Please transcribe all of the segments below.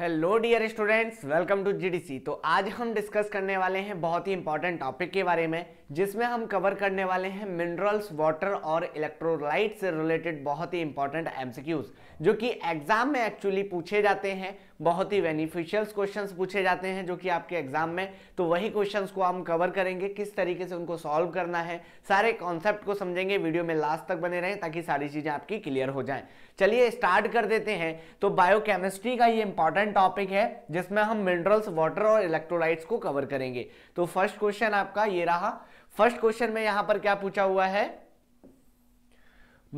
Hello dear students welcome to GDC तो आज हम डिस्कस करने वाले हैं बहुत ही इंपॉर्टेंट टॉपिक के बारे में जिसमें हम कवर करने वाले हैं मिनरल्स वाटर और इलेक्ट्रोलाइट से रिलेटेड बहुत ही इंपॉर्टेंट एमसीक्यूज जो कि एग्जाम में एक्चुअली पूछे जाते हैं बहुत ही बेनिफिशियल्स क्वेश्चंस पूछे जाते हैं जो कि आपके एग्जाम में तो वही क्वेश्चंस को हम कवर करेंगे किस तरीके से उनको सॉल्व करना है सारे कॉन्सेप्ट को समझेंगे वीडियो में लास्ट तक बने रहें ताकि सारी चीज़ें आपकी क्लियर हो जाएं चलिए स्टार्ट कर देते हैं तो बायोकेमिस्ट्री का ये इंपॉर्टेंट टॉपिक है जिसमें हम मिनरल्स वाटर और इलेक्ट्रोलाइट्स को कवर करेंगे तो फर्स्ट क्वेश्चन आपका ये रहा फर्स्ट क्वेश्चन में यहां पर क्या पूछा हुआ है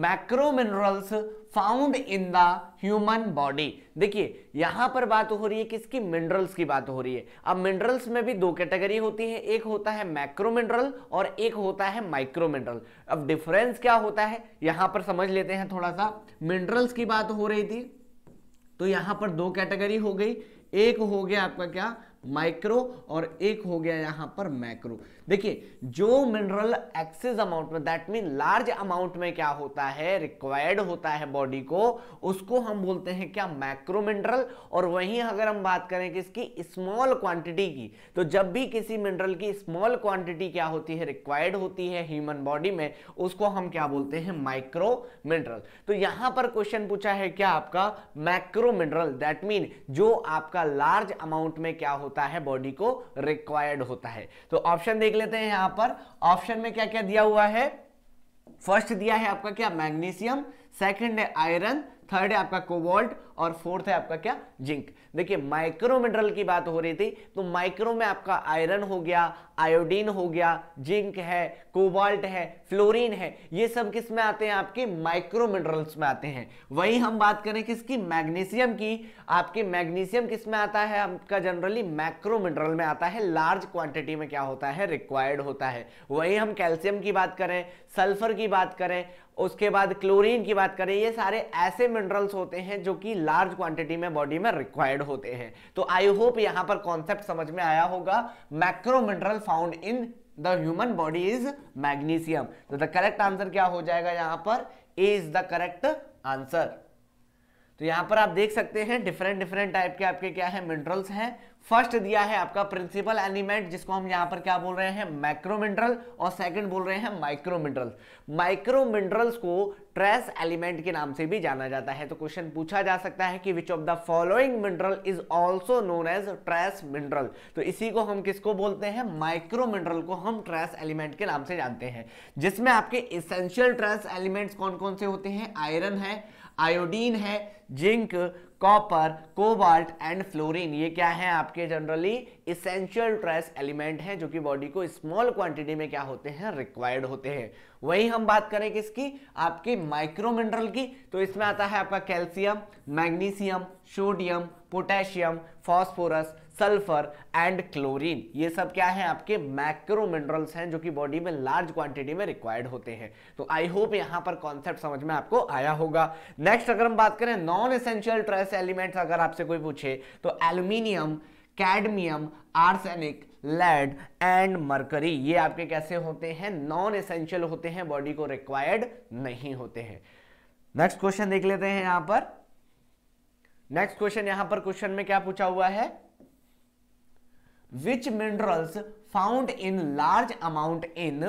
macro minerals found in the human body देखिए यहां पर बात हो रही है किसकी मिनरल्स की बात हो रही है अब मिनरल्स में भी दो कैटेगरी होती है एक होता है मैक्रो मिनरल और एक होता है माइक्रो मिनरल अब डिफरेंस क्या होता है यहां पर समझ लेते हैं थोड़ा सा मिनरल्स की बात हो रही थी तो यहां पर दो कैटेगरी हो गई एक हो गया आपका क्या माइक्रो और एक हो गया यहां पर मैक्रो देखिए जो मिनरल एक्सेस अमाउंट में दैट मीन लार्ज अमाउंट में क्या होता है रिक्वायर्ड होता है बॉडी को उसको हम बोलते हैं क्या मैक्रो मिनरल और वहीं अगर हम बात करें कि इसकी स्मॉल क्वांटिटी की तो जब भी किसी मिनरल की स्मॉल क्वांटिटी क्या होती है रिक्वायर्ड होती है ह्यूमन बॉडी में उसको हम क्या बोलते हैं माइक्रो मिनरल तो यहां पर क्वेश्चन पूछा है क्या आपका मैक्रो मिनरल दैट मीन जो आपका लार्ज अमाउंट में क्या होता है बॉडी को रिक्वायर्ड होता है तो ऑप्शन देखिए देख लेते हैं यहां पर ऑप्शन में क्या क्या दिया हुआ है फर्स्ट दिया है आपका क्या मैग्नीशियम सेकंड है आयरन थर्ड है आपका कोबाल्ट और फोर्थ है आपका क्या जिंक देखिए माइक्रो मिनरल की बात हो रही थी तो माइक्रो में आपका आयरन हो गया आयोडीन हो गया जिंक है कोबाल्ट है फ्लोरीन है ये सब किस में आते हैं आपके माइक्रो मिनरल्स में आते हैं वही हम बात करें किसकी मैग्नीशियम की आपके मैग्नीशियम किस में आता है आपका जनरली मैक्रो मिनरल में आता है लार्ज क्वांटिटी में क्या होता है रिक्वायर्ड होता है वही हम कैल्शियम की बात करें सल्फर की बात करें उसके बाद क्लोरीन की बात करें ये सारे ऐसे मिनरल्स होते हैं जो कि लार्ज क्वांटिटी में बॉडी में रिक्वायर्ड होते हैं तो आई होप यहां पर कॉन्सेप्ट समझ में आया होगा macro mineral found in the human body is magnesium तो द करेक्ट आंसर क्या हो जाएगा यहां पर A is the correct answer तो यहां पर आप देख सकते हैं डिफरेंट डिफरेंट टाइप के आपके क्या है मिनरल्स हैं फर्स्ट दिया है आपका प्रिंसिपल एलिमेंट जिसको हम यहां पर क्या बोल रहे हैं माइक्रो मिनरल और सेकंड बोल रहे हैं माइक्रो मिनरल माइक्रो मिनरल्स को ट्रेस एलिमेंट के नाम से भी जाना जाता है तो क्वेश्चन पूछा जा सकता है कि which of the following mineral is also known as trace mineral तो इसी को हम किसको बोलते हैं माइक्रो मिनरल को हम ट्रेस एलिमेंट के नाम से जानते हैं जिसमें आपके इसेंशियल ट्रेस एलिमेंट्स कौन कौन से होते हैं आयरन है आयोडीन है zinc copper cobalt and fluorine ये क्या है आपके जनरली इसेंशियल ट्रेस एलिमेंट हैं जो कि बॉडी को स्मॉल क्वांटिटी में क्या होते हैं रिक्वायर्ड होते हैं वही हम बात करें किसकी आपकी माइक्रो मिनरल की तो इसमें आता है आपका calcium magnesium sodium potassium phosphorus sulphur and chlorine ये सब क्या है आपके मैक्रो मिनरल्स हैं जो कि बॉडी में लार्ज क्वांटिटी में रिक्वायर्ड होते हैं तो आई होप यहां पर कॉन्सेप्ट समझ में आपको आया होगा नेक्स्ट अगर हम बात करें नॉन एसेंशियल ट्रेस एलिमेंट्स अगर आपसे कोई पूछे तो aluminium cadmium arsenic lead and mercury ये आपके कैसे होते हैं नॉन एसेंशियल होते हैं बॉडी को रिक्वायर्ड नहीं होते हैं नेक्स्ट क्वेश्चन देख लेते हैं यहां पर नेक्स्ट क्वेश्चन यहां पर क्वेश्चन में क्या पूछा हुआ है which minerals found in large amount in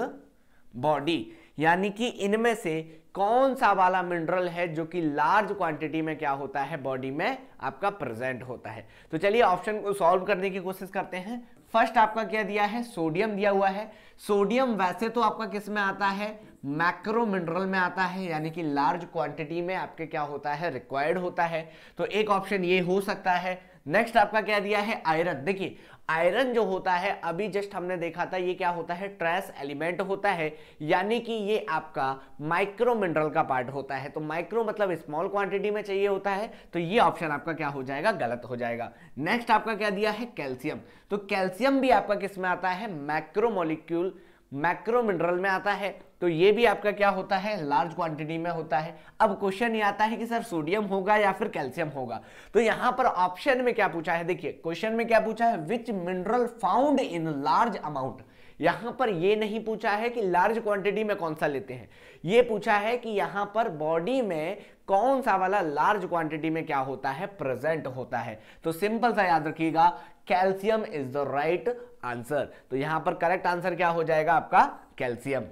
body यानी कि इनमें से कौन सा वाला मिनरल है जो कि लार्ज क्वांटिटी में क्या होता है बॉडी में आपका प्रेजेंट होता है तो चलिए ऑप्शन को सॉल्व करने की कोशिश करते हैं फर्स्ट आपका क्या दिया है सोडियम दिया हुआ है सोडियम वैसे तो आपका किस में आता है मैक्रो मिनरल में आता है यानी कि लार्ज क्वांटिटी में आपके क्या होता है रिक्वायर्ड होता है तो एक ऑप्शन ये हो सकता है नेक्स्ट आपका क्या दिया है आयरन देखिए आयरन जो होता है अभी जस्ट हमने देखा था ये क्या होता है ट्रेस एलिमेंट होता है यानी कि ये आपका माइक्रो मिनरल का पार्ट होता है तो माइक्रो मतलब स्मॉल क्वांटिटी में चाहिए होता है तो ये ऑप्शन आपका क्या हो जाएगा गलत हो जाएगा नेक्स्ट आपका क्या दिया है कैल्शियम तो कैल्शियम भी आपका किस में आता है मैक्रोमोलिक्यूल मैक्रो मिनरल में आता है तो ये भी आपका क्या होता है लार्ज क्वांटिटी में होता है अब क्वेश्चन ये आता है कि सर सोडियम होगा या फिर कैल्शियम होगा तो यहां पर ऑप्शन में क्या पूछा है देखिए क्वेश्चन में क्या पूछा है which mineral found in large amount यहां पर ये नहीं पूछा है कि लार्ज क्वांटिटी में कौन सा लेते हैं ये पूछा है कि यहां पर बॉडी में कौन सा वाला लार्ज क्वांटिटी में क्या होता है प्रेजेंट होता है तो सिंपल सा याद रखिएगा calcium is the right answer तो यहां पर करेक्ट आंसर क्या हो जाएगा आपका कैल्शियम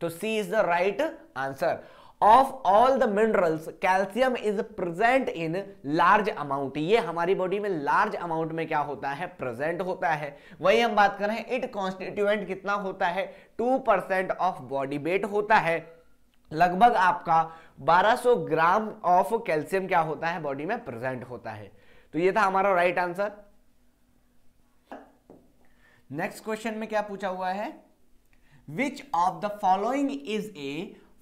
तो C is the right answer of all the minerals calcium is present in large amount ये हमारी बॉडी में लार्ज अमाउंट में क्या होता है प्रेजेंट होता है वही हम बात कर रहे हैं इट कॉन्स्टिट्यूएंट कितना होता है two percent of body weight होता है लगभग आपका 1200 ग्राम ऑफ कैल्शियम क्या होता है बॉडी में प्रेजेंट होता है तो ये था हमारा राइट आंसर नेक्स्ट क्वेश्चन में क्या पूछा हुआ है which of the following is a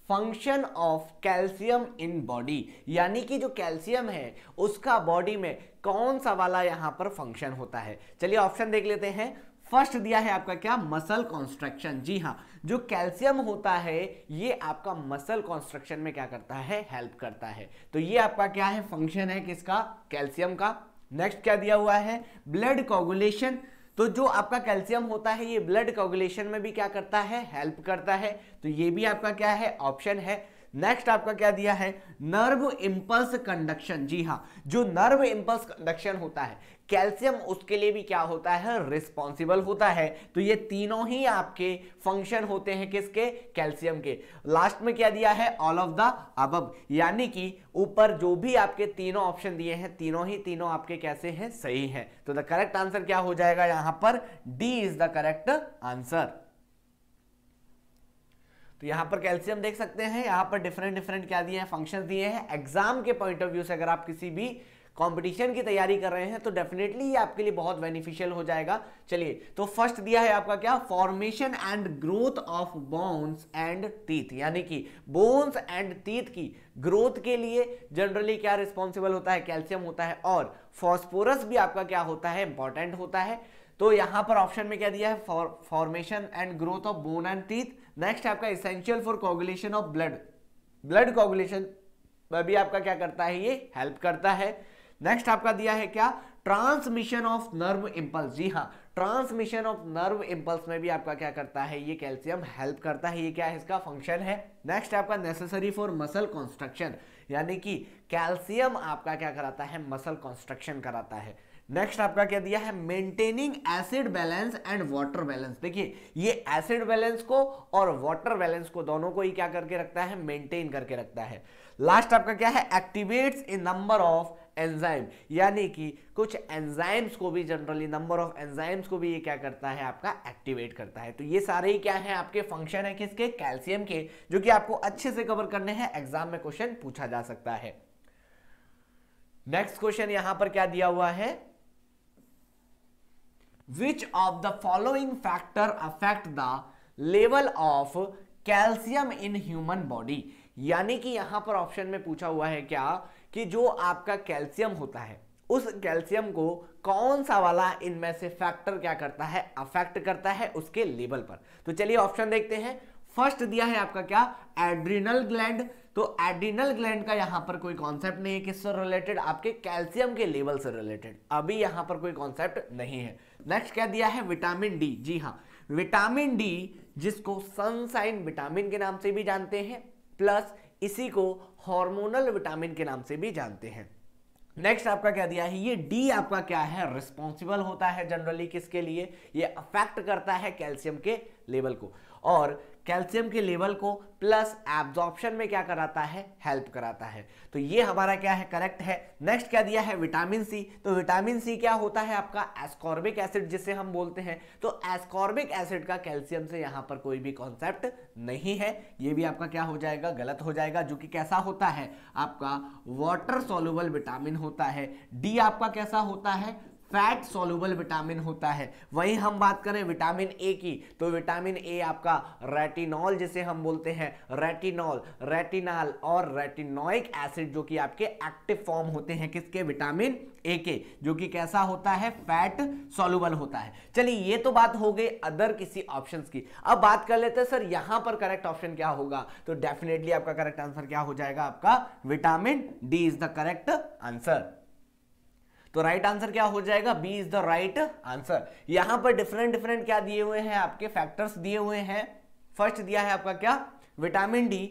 function of calcium in body यानी कि जो कैल्शियम है उसका बॉडी में कौन सा वाला यहां पर फंक्शन होता है चलिए ऑप्शन देख लेते हैं फर्स्ट दिया है आपका क्या मसल कॉन्स्ट्रक्शन जी हाँ जो कैल्शियम होता है ये आपका मसल कॉन्स्ट्रक्शन में क्या करता है हेल्प करता है तो ये आपका क्या है फंक्शन है किसका कैल्शियम का नेक्स्ट क्या दिया हुआ है ब्लड कोगुलेशन तो जो आपका कैल्शियम होता है ये ब्लड कोगुलेशन में भी क्या करता है हेल्प करता है तो ये भी आपका क्या है ऑप्शन है नेक्स्ट आपका क्या दिया है नर्व इम्पल्स कंडक्शन जी हाँ जो नर्व इम्पल्स कंडक्शन होता है कैल्शियम उसके लिए भी क्या होता है रिस्पॉन्सिबल होता है तो ये तीनों ही आपके फंक्शन होते हैं किसके कैल्शियम के लास्ट में क्या दिया है ऑल ऑफ द अब यानी कि ऊपर जो भी आपके तीनों ऑप्शन दिए हैं तीनों ही तीनों आपके कैसे हैं सही हैं तो द करेक्ट आंसर क्या हो जाएगा यहां पर D is the correct answer तो यहां पर कैल्शियम देख सकते हैं यहां पर डिफरेंट डिफरेंट क्या दिए हैं फंक्शन दिए हैं एग्जाम के पॉइंट ऑफ व्यू से अगर आप किसी भी कंपटीशन की तैयारी कर रहे हैं तो डेफिनेटली ये आपके लिए बहुत बेनिफिशियल हो जाएगा चलिए तो फर्स्ट दिया है आपका क्या formation and growth of bones and teeth यानी कि बोन्स एंड टीथ की ग्रोथ के लिए जनरली क्या रिस्पॉन्सिबल होता है कैल्शियम होता है और फॉस्फोरस भी आपका क्या होता है इंपॉर्टेंट होता है तो यहां पर ऑप्शन में क्या दिया है formation and growth of bone and teeth next आपका essential for coagulation of blood blood coagulation भी आपका क्या करता है ये हेल्प करता है नेक्स्ट आपका दिया है क्या ट्रांसमिशन ऑफ नर्व इंपल्स जी हाँ ट्रांसमिशन ऑफ नर्व इंपल्स में भी आपका क्या करता है ये कैल्शियम हेल्प करता है ये क्या है इसका फंक्शन है नेक्स्ट आपका नेसेसरी फॉर मसल कॉन्स्ट्रक्शन यानी कि कैल्शियम आपका क्या कराता है मसल कॉन्स्ट्रक्शन कराता है नेक्स्ट आपका क्या दिया है maintaining acid balance and water balance देखिए ये एसिड बैलेंस को और वाटर बैलेंस को दोनों को ही क्या करके रखता है मेंटेन करके रखता है लास्ट आपका क्या है activates a number of enzyme यानी कि कुछ एंजाइम्स को भी जनरली नंबर ऑफ एंजाइम्स को भी ये क्या करता है आपका एक्टिवेट करता है तो ये सारे ही क्या है आपके फंक्शन है किसके कैल्शियम के जो कि आपको अच्छे से कवर करने हैं एग्जाम में क्वेश्चन पूछा जा सकता है नेक्स्ट क्वेश्चन यहां पर क्या दिया हुआ है which of the following factor affect the level of calcium in human body यानी कि यहां पर ऑप्शन में पूछा हुआ है क्या कि जो आपका कैल्शियम होता है उस कैल्शियम को कौन सा वाला इनमें से फैक्टर क्या करता है अफेक्ट करता है उसके लेवल पर तो चलिए ऑप्शन देखते हैं फर्स्ट दिया है आपका क्या एड्रीनल ग्लैंड तो एड्रीनल ग्लैंड का यहाँ पर कोई कॉन्सेप्ट नहीं है किससे रिलेटेड आपके कैल्शियम के लेवल से रिलेटेड अभी यहां पर कोई कॉन्सेप्ट नहीं है नेक्स्ट क्या दिया है विटामिन डी जी हाँ विटामिन डी जिसको सनसाइन विटामिन के नाम से भी जानते हैं प्लस इसी को हार्मोनल विटामिन के नाम से भी जानते हैं नेक्स्ट आपका क्या दिया है ये डी आपका क्या है रिस्पॉन्सिबल होता है जनरली किसके लिए ये अफेक्ट करता है कैल्शियम के लेवल को और कैल्शियम के लेवल को प्लस एब्जॉर्प्शन में क्या कराता है हेल्प कराता है तो ये हमारा क्या है करेक्ट है नेक्स्ट क्या दिया है विटामिन सी तो विटामिन सी क्या होता है आपका एस्कॉर्बिक एसिड जिसे हम बोलते हैं तो एस्कॉर्बिक एसिड का कैल्शियम से यहां पर कोई भी कॉन्सेप्ट नहीं है ये भी आपका क्या हो जाएगा गलत हो जाएगा जो कि कैसा होता है आपका वॉटर सोलूबल विटामिन होता है डी आपका कैसा होता है फैट सोल्यूबल विटामिन होता है वहीं हम बात करें विटामिन ए की तो विटामिन ए आपका रेटिनॉल जिसे हम बोलते हैं रेटिनॉल रेटिनॉल और रेटिनोइक एसिड जो कि आपके एक्टिव फॉर्म होते हैं किसके विटामिन ए के जो कि कैसा होता है फैट सोलूबल होता है चलिए ये तो बात हो गई अदर किसी ऑप्शन की अब बात कर लेते हैं सर यहां पर करेक्ट ऑप्शन क्या होगा तो डेफिनेटली आपका करेक्ट आंसर क्या हो जाएगा आपका vitamin D is the correct answer तो राइट right आंसर क्या हो जाएगा B is the right answer यहां पर डिफरेंट डिफरेंट क्या दिए हुए हैं आपके फैक्टर्स दिए हुए हैं फर्स्ट दिया है आपका क्या vitamin D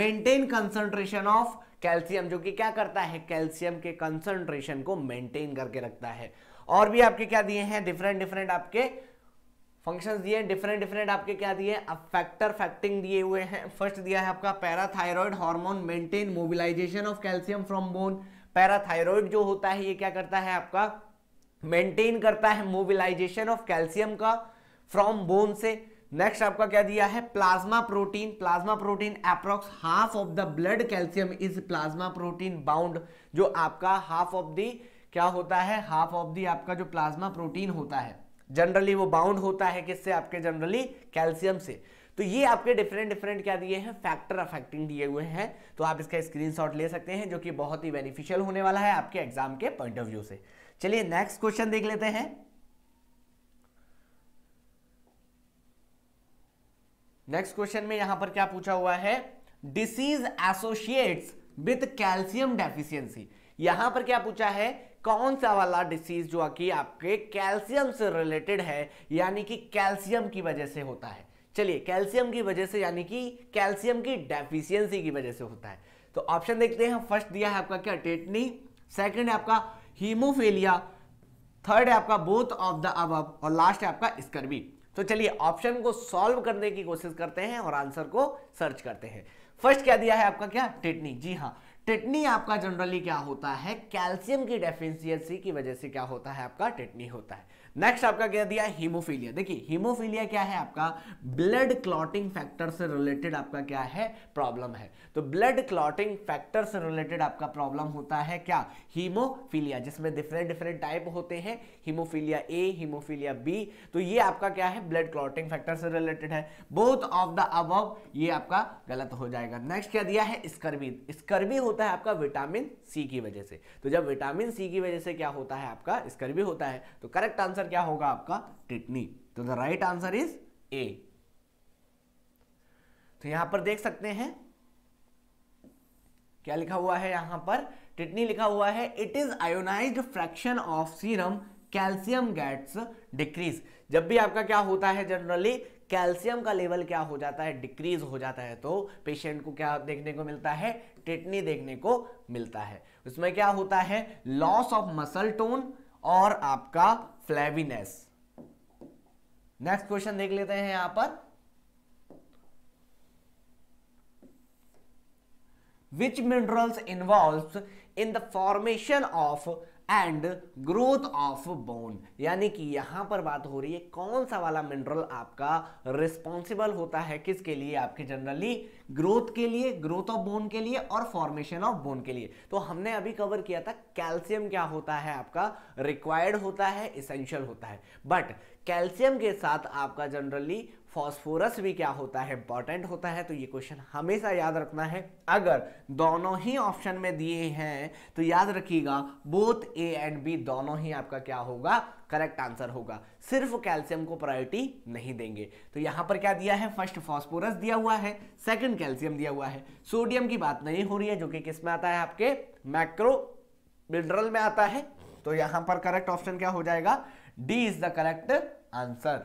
maintain concentration of calcium जो कि क्या करता है कैल्शियम के कंसंट्रेशन को मेंटेन करके रखता है और भी आपके क्या दिए हैं डिफरेंट डिफरेंट आपके फंक्शंस दिए हैं डिफरेंट डिफरेंट आपके क्या दिए अब फैक्टर फैक्टिंग दिए हुए हैं फर्स्ट दिया है आपका parathyroid hormone maintain mobilisation of calcium from bone parathyroid जो होता है ये क्या करता है आपका मेंटेन करता है मोबिलाइजेशन ऑफ कैल्शियम का फ्रॉम बोन से नेक्स्ट आपका क्या दिया है plasma protein plasma protein approx half of the blood calcium is plasma protein bound जो आपका हाफ ऑफ दी क्या होता है हाफ ऑफ दी आपका जो प्लाज्मा प्रोटीन होता है जनरली वो बाउंड होता है किससे आपके जनरली कैल्शियम से तो ये आपके डिफरेंट डिफरेंट क्या दिए हैं फैक्टर अफेक्टिंग दिए हुए हैं तो आप इसका स्क्रीनशॉट ले सकते हैं जो कि बहुत ही बेनिफिशियल होने वाला है आपके एग्जाम के पॉइंट ऑफ व्यू से चलिए नेक्स्ट क्वेश्चन देख लेते हैं नेक्स्ट क्वेश्चन में यहां पर क्या पूछा हुआ है disease associates with calcium deficiency यहां पर क्या पूछा है कौन सा वाला डिसीज जो कि आपके कैल्सियम से रिलेटेड है यानी कि कैल्सियम की वजह से होता है चलिए कैल्शियम की वजह से यानी कि कैल्शियम की डेफिशिएंसी की वजह से होता है तो ऑप्शन देखते हैं फर्स्ट दिया है आपका क्या टेटनी सेकंड है आपका हीमोफेलिया थर्ड है आपका बोथ ऑफ द अब और लास्ट है आपका स्कर्बी तो चलिए ऑप्शन को सॉल्व करने की कोशिश करते हैं और आंसर को सर्च करते हैं फर्स्ट क्या दिया है आपका क्या टेटनी जी हाँ टेटनी आपका जनरली क्या होता है कैल्शियम की डेफिशियंसी की वजह से क्या होता है आपका टेटनी होता है नेक्स्ट आपका क्या दिया हीमोफीलिया देखिए हीमोफीलिया क्या है आपका ब्लड क्लॉटिंग फैक्टर से रिलेटेड आपका क्या है प्रॉब्लम है तो ब्लड क्लॉटिंग फैक्टर से रिलेटेड आपका प्रॉब्लम होता है क्या हीमोफीलिया जिसमें डिफरेंट डिफरेंट टाइप होते हैं हीमोफीलिया ए हीमोफीलिया बी तो ये आपका क्या है ब्लड क्लॉटिंग फैक्टर से रिलेटेड है बोथ ऑफ द अब ये आपका गलत हो जाएगा नेक्स्ट क्या दिया है स्कर्बीन स्कर्बी होता है आपका विटामिन सी की वजह से तो जब विटामिन सी की वजह से क्या होता है आपका स्कर्बी होता है तो करेक्ट आंसर क्या होगा आपका टिटनी तो the right answer is A तो यहां पर देख सकते हैं क्या लिखा हुआ है यहां पर टिटनी लिखा हुआ है it is ionise fraction of serum calcium gets decrease जब भी आपका क्या होता है जनरली कैल्शियम का लेवल क्या हो जाता है डिक्रीज हो जाता है तो पेशेंट को क्या देखने को मिलता है टिटनी देखने को मिलता है उसमें क्या होता है लॉस ऑफ मसल टोन और आपका फ्लेविनेस नेक्स्ट क्वेश्चन देख लेते हैं यहां पर which minerals involve in the formation of and growth of bone यानी कि यहां पर बात हो रही है कौन सा वाला मिनरल आपका रिस्पॉन्सिबल होता है किसके लिए आपके जनरली ग्रोथ के लिए ग्रोथ ऑफ बोन के लिए और फॉर्मेशन ऑफ बोन के लिए तो हमने अभी कवर किया था कैल्शियम क्या होता है आपका रिक्वायर्ड होता है इसेंशियल होता है बट कैल्शियम के साथ आपका जनरली फॉस्फोरस भी क्या होता है इंपॉर्टेंट होता है तो ये क्वेश्चन हमेशा याद रखना है अगर दोनों ही ऑप्शन में दिए हैं तो याद रखिएगा बोथ ए एंड बी दोनों ही आपका क्या होगा करेक्ट आंसर होगा सिर्फ कैल्शियम को प्रायोरिटी नहीं देंगे तो यहां पर क्या दिया है फर्स्ट फॉस्फोरस दिया हुआ है सेकंड कैल्शियम दिया हुआ है सोडियम की बात नहीं हो रही है जो कि किस में आता है आपके मैक्रो मिनरल में आता है तो यहां पर करेक्ट ऑप्शन क्या हो जाएगा D is the correct answer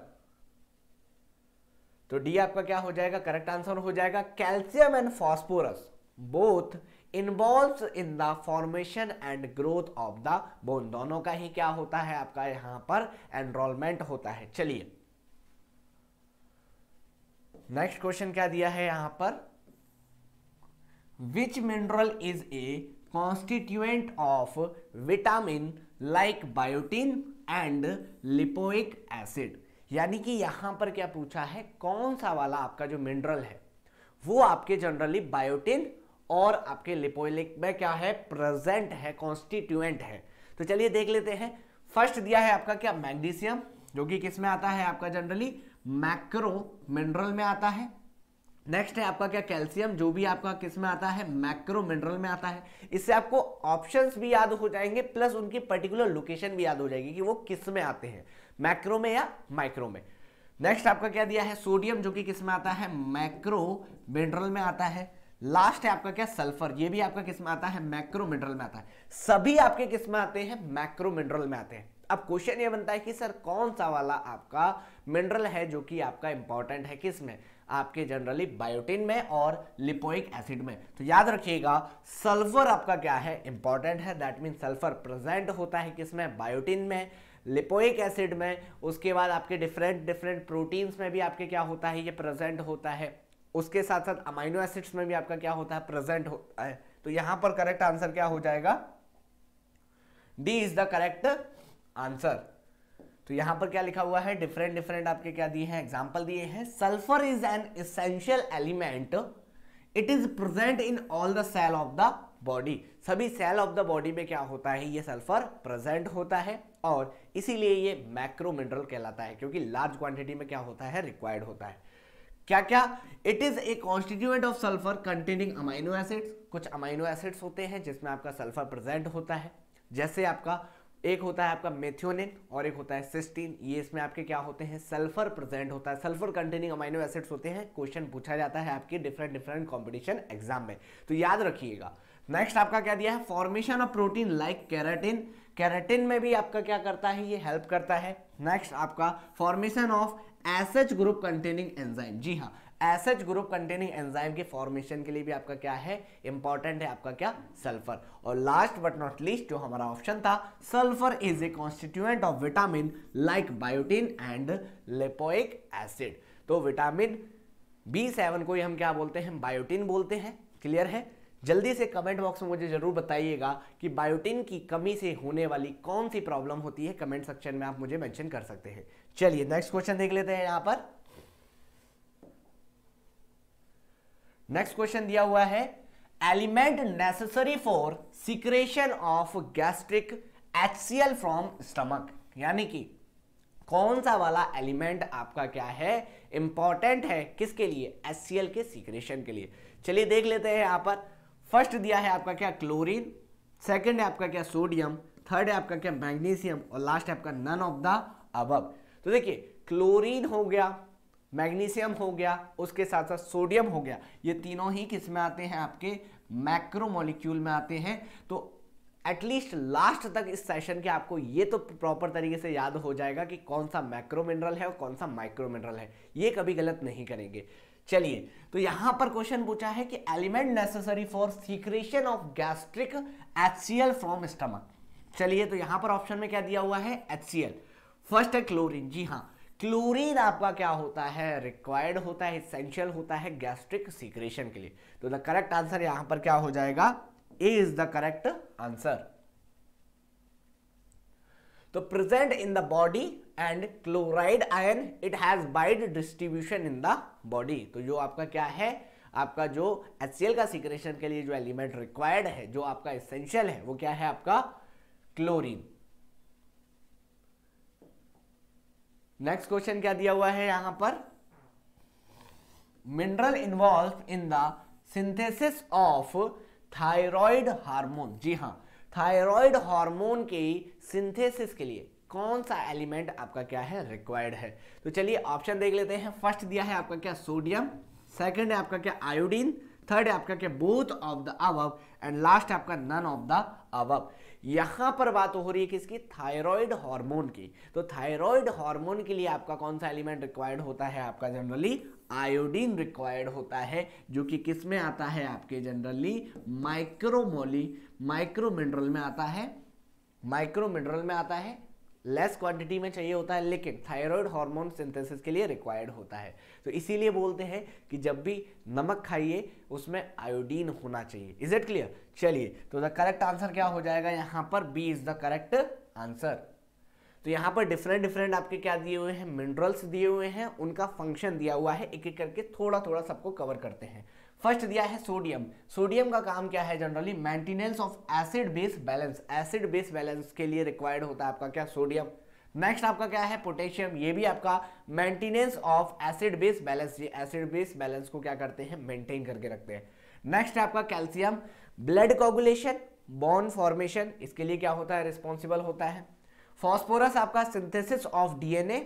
तो डी आपका क्या हो जाएगा करेक्ट आंसर हो जाएगा calcium and phosphorus both involve in the formation and growth of the bone दोनों का ही क्या होता है आपका यहां पर एनरोलमेंट होता है चलिए नेक्स्ट क्वेश्चन क्या दिया है यहां पर which mineral is a constituent of vitamin like biotin and lipoic acid यानी कि यहां पर क्या पूछा है कौन सा वाला आपका जो मिनरल है वो आपके जनरली बायोटिन और आपके लिपोइलिक में क्या है प्रेजेंट है कॉन्स्टिट्यूएंट है तो चलिए देख लेते हैं फर्स्ट दिया है आपका क्या मैग्नीशियम जो कि किसमें आता है आपका जनरली मैक्रो मिनरल में आता है नेक्स्ट है आपका क्या कैल्शियम जो भी आपका किस में आता है मैक्रो मिनरल में आता है इससे आपको ऑप्शंस भी याद हो जाएंगे प्लस उनकी पर्टिकुलर लोकेशन भी याद हो जाएगी कि वो किस में आते हैं मैक्रो में या माइक्रो में नेक्स्ट आपका क्या दिया है सोडियम जो कि किस में आता है मैक्रो मिनरल में आता है लास्ट है आपका क्या सल्फर ये भी आपका किस में आता है मैक्रो मिनरल में आता है सभी आपके किस में आते हैं मैक्रो मिनरल में आते हैं अब क्वेश्चन ये बनता है कि सर कौन सा वाला आपका मिनरल है जो कि आपका इंपॉर्टेंट है किस में आपके जनरली बायोटिन में और लिपोइक एसिड में तो याद रखिएगा सल्फर आपका क्या है इंपॉर्टेंट है दैट मीन सल्फर प्रेजेंट होता है किस में बायोटिन में लिपोइक एसिड में उसके बाद आपके डिफरेंट डिफरेंट प्रोटीन्स में भी आपके क्या होता है ये प्रेजेंट होता है उसके साथ साथ अमाइनो एसिड्स में भी आपका क्या होता है प्रेजेंट होता है तो यहां पर करेक्ट आंसर क्या हो जाएगा D is the correct answer तो यहां पर क्या लिखा हुआ है डिफरेंट डिफरेंट आपके क्या दिए हैं एग्जाम्पल दिए हैं sulphur is an essential element it is present in all the cell of the body सभी सेल ऑफ द बॉडी में क्या होता है ये सल्फर प्रेजेंट होता है और इसीलिए ये मैक्रो मिनरल कहलाता है क्योंकि लार्ज क्वांटिटी में क्या होता है रिक्वायर्ड होता है क्या क्या it is a constituent of sulphur containing amino acids कुछ अमाइनो एसिड्स होते हैं जिसमें आपका सल्फर प्रेजेंट होता है जैसे आपका एक होता है आपका मेथियोनिन और एक होता है सिस्टीन ये इसमें आपके क्या होते हैं सल्फर प्रेजेंट होता है सल्फर कंटेनिंग अमाइनो एसिड्स होते हैं क्वेश्चन पूछा जाता है आपके डिफरेंट डिफरेंट कॉम्पिटिशन एग्जाम में तो याद रखिएगा नेक्स्ट आपका क्या दिया है formation of protein like keratin keratin में भी आपका क्या करता है ये हेल्प करता है नेक्स्ट आपका formation of SH group containing enzyme जी हाँ एसएच ग्रुप कंटेनिंग एंजाइम के फॉर्मेशन के लिए भी आपका क्या है इंपॉर्टेंट है आपका क्या सल्फर और लास्ट बट नॉट लीस्ट जो हमारा ऑप्शन था sulphur is a constituent of vitamin like biotin and lipoic acid तो विटामिन बी सेवन को ही हम क्या बोलते हैं बायोटिन बोलते हैं क्लियर है जल्दी से कमेंट बॉक्स में मुझे ज़रूर बताइएगा कि बायोटिन की कमी से होने वाली कौन सी प्रॉब्लम होती है कमेंट सेक्शन में आप मुझे मेंशन कर सकते हैं चलिए नेक्स्ट क्वेश्चन देख लेते हैं यहां पर नेक्स्ट क्वेश्चन दिया हुआ है element necessary for secretion of gastric HCl from stomach यानी कि कौन सा वाला एलिमेंट आपका क्या है इंपॉर्टेंट है किसके लिए एचसीएल के सिक्रेशन के लिए चलिए देख लेते हैं यहां पर फर्स्ट दिया है आपका क्या क्लोरीन सेकंड है आपका क्या सोडियम थर्ड है आपका क्या मैग्नीशियम और लास्ट है आपका नन ऑफ द अबब तो देखिए क्लोरीन हो गया मैग्नीशियम हो गया उसके साथ साथ सोडियम हो गया ये तीनों ही किस में आते हैं आपके मैक्रोमोलिक्यूल में आते हैं तो एटलीस्ट लास्ट तक इस सेशन के आपको ये तो प्रॉपर तरीके से याद हो जाएगा कि कौन सा मैक्रो मिनरल है और कौन सा माइक्रो मिनरल है ये कभी गलत नहीं करेंगे चलिए तो यहां पर क्वेश्चन पूछा है कि element necessary for secretion of gastric H from stomach चलिए तो यहां पर ऑप्शन में क्या दिया हुआ है एच फर्स्ट है क्लोरीन जी हाँ क्लोरीन आपका क्या होता है रिक्वायर्ड होता है इसेंशियल होता है गैस्ट्रिक सीक्रेशन के लिए तो द करेक्ट आंसर यहां पर क्या हो जाएगा A is the correct answer तो present in the body and chloride ion it has wide distribution in the body तो जो आपका क्या है आपका जो एच का सीक्रेशन के लिए जो एलिमेंट रिक्वायर्ड है जो आपका एसेंशियल है वो क्या है आपका क्लोरीन नेक्स्ट क्वेश्चन क्या दिया हुआ है यहां पर mineral involve in the synthesis of thyroid hormone जी हाँ थायराइड हार्मोन के सिंथेसिस के लिए कौन सा एलिमेंट आपका क्या है रिक्वायर्ड है तो चलिए ऑप्शन देख लेते हैं फर्स्ट दिया है आपका क्या सोडियम सेकंड है आपका क्या आयोडीन थर्ड है आपका क्या both of the above and last है आपका नन ऑफ द अवब यहां पर बात हो रही है किसकी थायराइड हार्मोन की तो थायराइड हार्मोन के लिए आपका कौन सा एलिमेंट रिक्वायर्ड होता है आपका जनरली आयोडीन रिक्वायर्ड होता है जो कि किस में आता है आपके जनरली माइक्रोमोली माइक्रोमिनरल में आता है माइक्रो मिनरल में आता है लेस क्वांटिटी में चाहिए होता है लेकिन थायराइड हार्मोन सिंथेसिस के लिए रिक्वायर्ड होता है तो इसीलिए बोलते हैं कि जब भी नमक खाइए उसमें आयोडीन होना चाहिए इज इट क्लियर चलिए तो द करेक्ट आंसर क्या हो जाएगा यहाँ पर B is the correct answer तो यहाँ पर डिफरेंट डिफरेंट आपके क्या दिए हुए हैं मिनरल्स दिए हुए हैं उनका फंक्शन दिया हुआ है एक एक करके थोड़ा थोड़ा सबको कवर करते हैं फर्स्ट दिया है सोडियम सोडियम का काम क्या है generally maintenance of acid base balance acid base balance के लिए रिक्वायर्ड होता है आपका क्या सोडियम नेक्स्ट आपका क्या है पोटेशियम ये भी आपका maintenance of acid base balance ये एसिड बेस बैलेंस को क्या करते हैं मेंटेन करके रखते हैं नेक्स्ट आपका calcium blood coagulation bone formation इसके लिए क्या होता है रिस्पॉन्सिबल होता है फॉस्फोरस आपका synthesis of DNA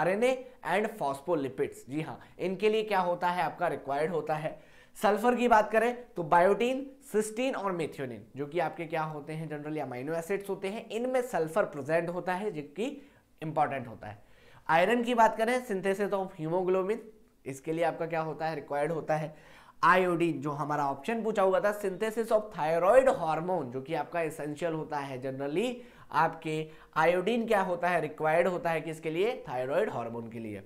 RNA and phospholipids जी हाँ इनके लिए क्या होता है आपका रिक्वायर्ड होता है सल्फर की बात करें तो बायोटीन सिस्टीन और मेथियोनिन जो कि आपके क्या होते हैं जनरली अमाइनो एसिड्स होते हैं इनमें सल्फर प्रेजेंट होता है जबकि इंपॉर्टेंट होता है आयरन की बात करें सिंथेसिस ऑफ हीमोग्लोबिन इसके लिए आपका क्या होता है रिक्वायर्ड होता है आयोडीन जो हमारा ऑप्शन पूछा हुआ था सिंथेसिस ऑफ थायराइड हार्मोन जो कि आपका एसेंशियल होता है जनरली आपके आयोडीन क्या होता है रिक्वायर्ड होता है किसके लिए थायराइड हार्मोन के लिए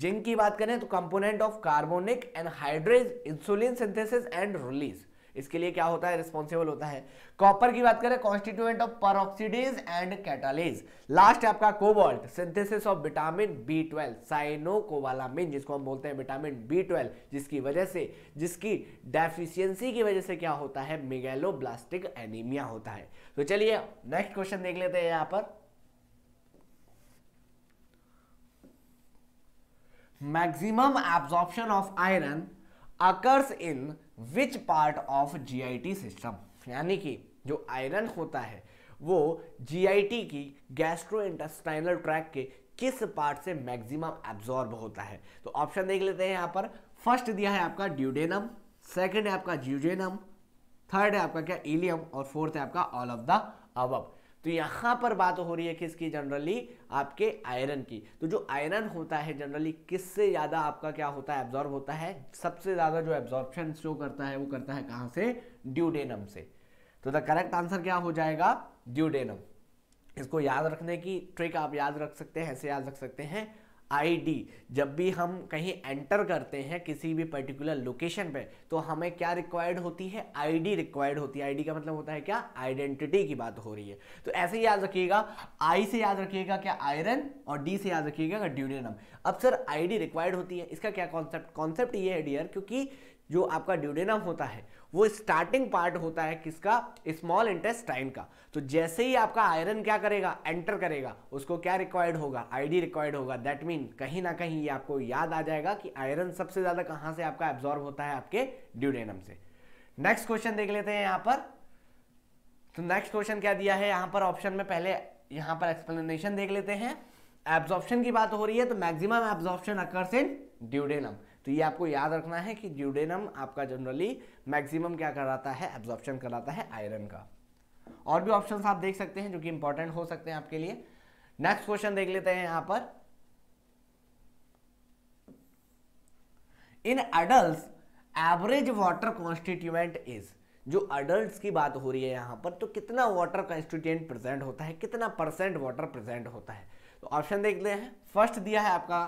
जिंक की बात करें तो component of carbonic anhydrase insulin synthesis and release इसके लिए क्या होता है रिस्पॉन्सिबल होता है कॉपर की बात करें constituent of peroxidase and catalase last आपका cobalt synthesis of vitamin B twelve cyanocobalamin जिसको हम बोलते हैं विटामिन बी ट्वेल्व जिसकी वजह से जिसकी डेफिशिएंसी की वजह से क्या होता है मिगेलोब्लास्टिक एनीमिया होता है तो चलिए नेक्स्ट क्वेश्चन देख लेते हैं यहाँ पर maximum absorption of iron occurs in which part of GIT system यानी कि जो आयरन होता है वो जीआईटी की गैस्ट्रो गैस्ट्रोइंटेस्टाइनल ट्रैक के किस पार्ट से मैक्सिमम एब्जॉर्ब होता है तो ऑप्शन देख लेते हैं यहाँ पर फर्स्ट दिया है आपका ड्यूडेनम सेकंड है आपका ज्यूजेनम थर्ड है आपका क्या इलियम और फोर्थ है आपका ऑल ऑफ द अबब तो यहाँ पर बात हो रही है किसकी जनरली आपके आयरन की तो जो आयरन होता है जनरली किससे ज़्यादा आपका क्या होता है एब्जॉर्ब होता है सबसे ज़्यादा जो एब्जॉर्बशन शो करता है वो करता है कहाँ से ड्यूडेनम से तो द करेक्ट आंसर क्या हो जाएगा ड्यूडेनम इसको याद रखने की ट्रिक आप याद रख सकते हैं ऐसे याद रख सकते हैं आईडी जब भी हम कहीं एंटर करते हैं किसी भी पर्टिकुलर लोकेशन पे तो हमें क्या रिक्वायर्ड होती है आईडी रिक्वायर्ड होती है आईडी का मतलब होता है क्या आइडेंटिटी की बात हो रही है तो ऐसे ही याद रखिएगा आई से याद रखिएगा क्या आयरन और डी से याद रखिएगा ड्यूडेनम अब सर आईडी रिक्वायर्ड होती है इसका क्या कॉन्सेप्ट कॉन्सेप्ट ये है डियर क्योंकि जो आपका ड्यूडेनम होता है वो स्टार्टिंग पार्ट होता है किसका स्मॉल इंटेस्टाइन का तो जैसे ही आपका आयरन क्या करेगा एंटर करेगा उसको क्या रिक्वायर्ड होगा आईडी रिक्वायर्ड होगा दैट मीन कहीं ना कहीं ये आपको याद आ जाएगा कि आयरन सबसे ज़्यादा कहां से आपका एब्जॉर्ब होता है आपके ड्यूडेनम से नेक्स्ट क्वेश्चन देख लेते हैं यहां पर तो नेक्स्ट क्वेश्चन क्या दिया है यहां पर ऑप्शन में पहले यहां पर एक्सप्लेनेशन देख लेते हैं एब्जॉर्प्शन की बात हो रही है तो maximum absorption occurs in duodenum तो ये आपको याद रखना है कि ड्यूडेनम आपका जनरली मैक्सिमम क्या कराता है एब्जॉर्प्शन कराता है आयरन का और भी ऑप्शन आप देख सकते हैं जो कि इंपॉर्टेंट हो सकते हैं आपके लिए नेक्स्ट क्वेश्चन देख लेते हैं यहां पर in adult average water constituent is जो अडल्ट की बात हो रही है यहां पर तो कितना वाटर कॉन्स्टिट्यूएंट प्रेजेंट होता है कितना परसेंट वाटर प्रेजेंट होता है तो ऑप्शन देख हैं फर्स्ट दिया है आपका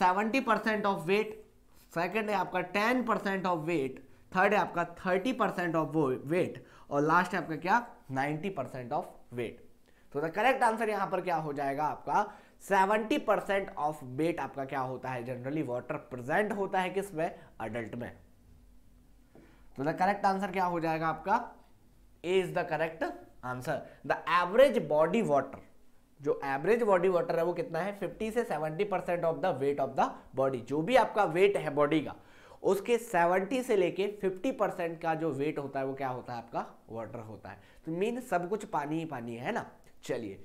70% ऑफ वेट सेकंड है आपका ten percent of weight third है आपका थर्टी परसेंट ऑफ वेट और लास्ट है आपका क्या नाइन्टी परसेंट ऑफ वेट तो द करेक्ट आंसर यहाँ पर क्या हो जाएगा आपका सेवेंटी परसेंट ऑफ वेट आपका क्या होता है जनरली वाटर प्रेजेंट होता है किस में अडल्ट में तो द करेक्ट आंसर क्या हो जाएगा आपका A is the correct answer the average body water जो एवरेज बॉडी वाटर है वो कितना है 50 से 70 percent of the weight of the body जो भी आपका वेट है बॉडी का उसके 70 से लेके 50 परसेंट का जो वेट होता है वो क्या होता है आपका वाटर होता है तो मीन सब कुछ पानी ही पानी है ना चलिए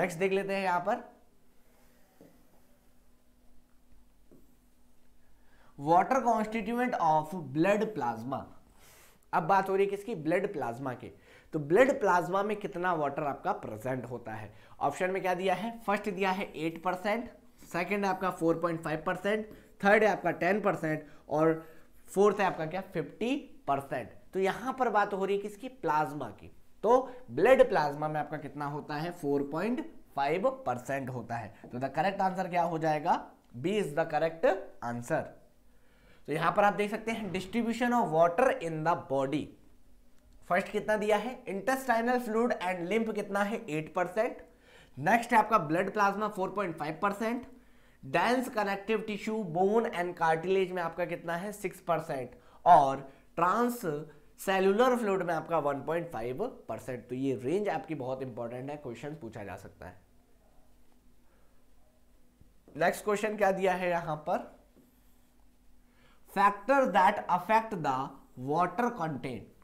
नेक्स्ट देख लेते हैं यहां पर water constituent of blood plasma अब बात हो रही है किसकी ब्लड प्लाज्मा की तो ब्लड प्लाज्मा में कितना वाटर आपका प्रेजेंट होता है ऑप्शन में क्या दिया है फर्स्ट दिया है एट परसेंट सेकेंड है आपका four point five percent third है आपका टेन परसेंट और फोर्थ है आपका क्या फिफ्टी परसेंट तो यहां पर बात हो रही है किसकी प्लाज्मा की तो ब्लड प्लाज्मा में आपका कितना होता है फोर पॉइंट फाइव परसेंट होता है तो द करेक्ट आंसर क्या हो जाएगा B is the correct answer तो यहां पर आप देख सकते हैं distribution of water in the body first कितना दिया है इंटेस्टाइनल फ्लूड एंड लिम्फ कितना है 8 परसेंट नेक्स्ट है आपका blood plasma 4.5 percent dense connective tissue bone and cartilage में आपका कितना है 6 परसेंट और ट्रांस सेलुलर फ्लूड में आपका 1.5 परसेंट तो ये रेंज आपकी बहुत इंपॉर्टेंट है क्वेश्चन पूछा जा सकता है नेक्स्ट क्वेश्चन क्या दिया है यहां पर factor that affect the water content